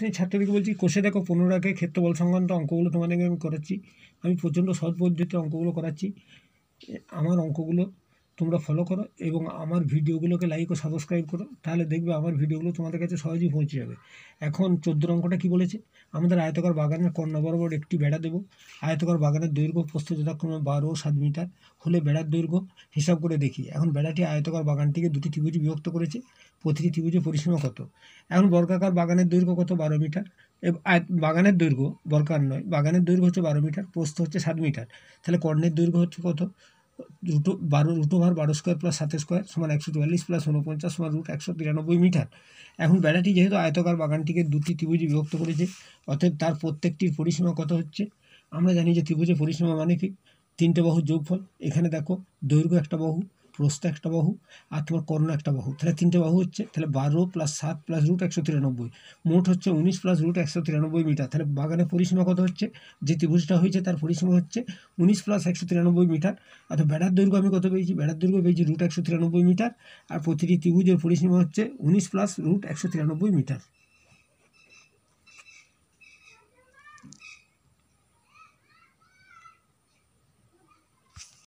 সেই ছাত্রদেরকে বলছি কোষে দেখো পনেরো আগে ক্ষেত্রবল সংক্রান্ত অঙ্কগুলো তোমাদেরকে আমি করাচ্ছি আমি প্রচণ্ড সৎ পদ্ধতিতে অঙ্কগুলো করাচ্ছি আমার অঙ্কগুলো তোমরা ফলো করো এবং আমার ভিডিওগুলোকে লাইক ও সাবস্ক্রাইব করো তাহলে দেখবে আমার ভিডিওগুলো তোমাদের কাছে সহজেই পৌঁছে যাবে এখন চোদ্দ অঙ্কটা কী বলেছে আমাদের আয়তকার বাগানের কর্ণ বরাবর একটি বেড়া দেব আয়তকার বাগানের দৈর্ঘ্য প্রস্থ যথাক্রমে বারো সাত মিটার হলে বেড়ার দৈর্ঘ্য হিসাব করে দেখি এখন বেড়াটি আয়তকার বাগানটিকে দুটি ত্রিভুজে বিভক্ত করেছে প্রতিটি ত্রিভুজের পরিসীমা কত এখন বর্গাকার বাগানের দৈর্ঘ্য কত বারো মিটার বাগানের দৈর্ঘ্য বরকার নয় বাগানের দৈর্ঘ্য হচ্ছে বারো মিটার প্রস্থ হচ্ছে সাত মিটার তাহলে কর্ণের দৈর্ঘ্য হচ্ছে কত রুট বারো রুট ওভার বারো স্কোয়ার প্লাস সাত স্কোয়ার সমান একশো চুয়াল্লিশ প্লাস উনপঞ্চাশ সমান রুট একশো তিরানব্বই মিটার এখন বেড়াটি যেহেতু আয়তকার বাগানটিকে দুটি ত্রিভুজে বিভক্ত করেছে অতএব তার প্রত্যেকটির পরিসীমা কত হচ্ছে আমরা জানি যে ত্রিভুজের পরিসীমা মানে কি তিনটে বাহুর যোগফল এখানে দেখো দৈর্ঘ্য একটা বাহু প্রস্থ একটা বাহু আর তোমার কর্ণ একটা বাহু তাহলে তিনটে বাহু হচ্ছে তাহলে বারো প্লাস সাত প্লাস রুট একশো তিরানব্বই মোট হচ্ছে উনিশ প্লাস রুট একশো তিরানব্বই মিটার তাহলে বাগানের পরিসীমা কত হচ্ছে যে ত্রিভুজটা হয়েছে তার পরিসীমা হচ্ছে উনিশ প্লাস একশো তিরানব্বই মিটার আর বেড়ার দৈর্ঘ্য আমি কত পেয়েছি বেড়ার দৈর্ঘ্য পেয়েছি রুট একশো তিরানব্বই মিটার আর প্রতিটি ত্রিভুজের পরিসীমা হচ্ছে উনিশ প্লাস রুট একশো তিরানব্বই মিটার